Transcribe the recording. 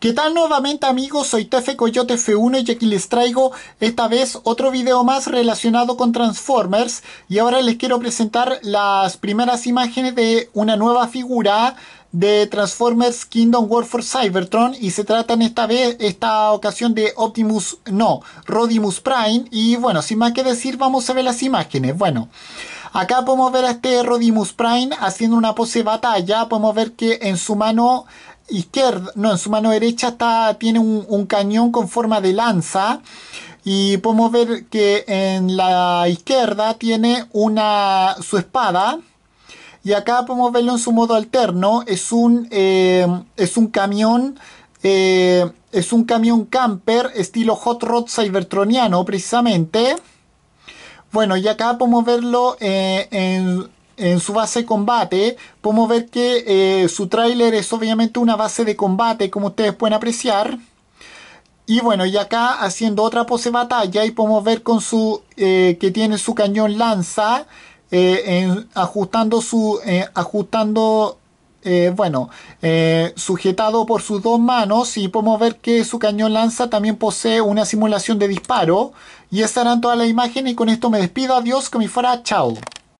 ¿Qué tal nuevamente amigos? Soy Tefe Coyote F1 y aquí les traigo esta vez otro video más relacionado con Transformers y ahora les quiero presentar las primeras imágenes de una nueva figura de Transformers Kingdom War for Cybertron y se trata en esta vez, esta ocasión de Optimus, no, Rodimus Prime y bueno, sin más que decir vamos a ver las imágenes, bueno. Acá podemos ver a este Rodimus Prime haciendo una pose de batalla, podemos ver que en su mano izquierda, no, en su mano derecha está, tiene un, cañón con forma de lanza y podemos ver que en la izquierda tiene una su espada y acá podemos verlo en su modo alterno es un eh, es un camión eh, es un camión camper estilo hot rod cybertroniano precisamente bueno y acá podemos verlo eh, en en su base de combate. Podemos ver que eh, su tráiler es obviamente una base de combate, como ustedes pueden apreciar. Y bueno, y acá haciendo otra pose batalla y podemos ver con su eh, que tiene su cañón lanza, eh, ajustando su, ajustando bueno, sujetado por sus dos manos y podemos ver que su cañón lanza también posee una simulación de disparo. Y estarán eran todas las imágenes y con esto me despido, adiós, que me fuera, chao.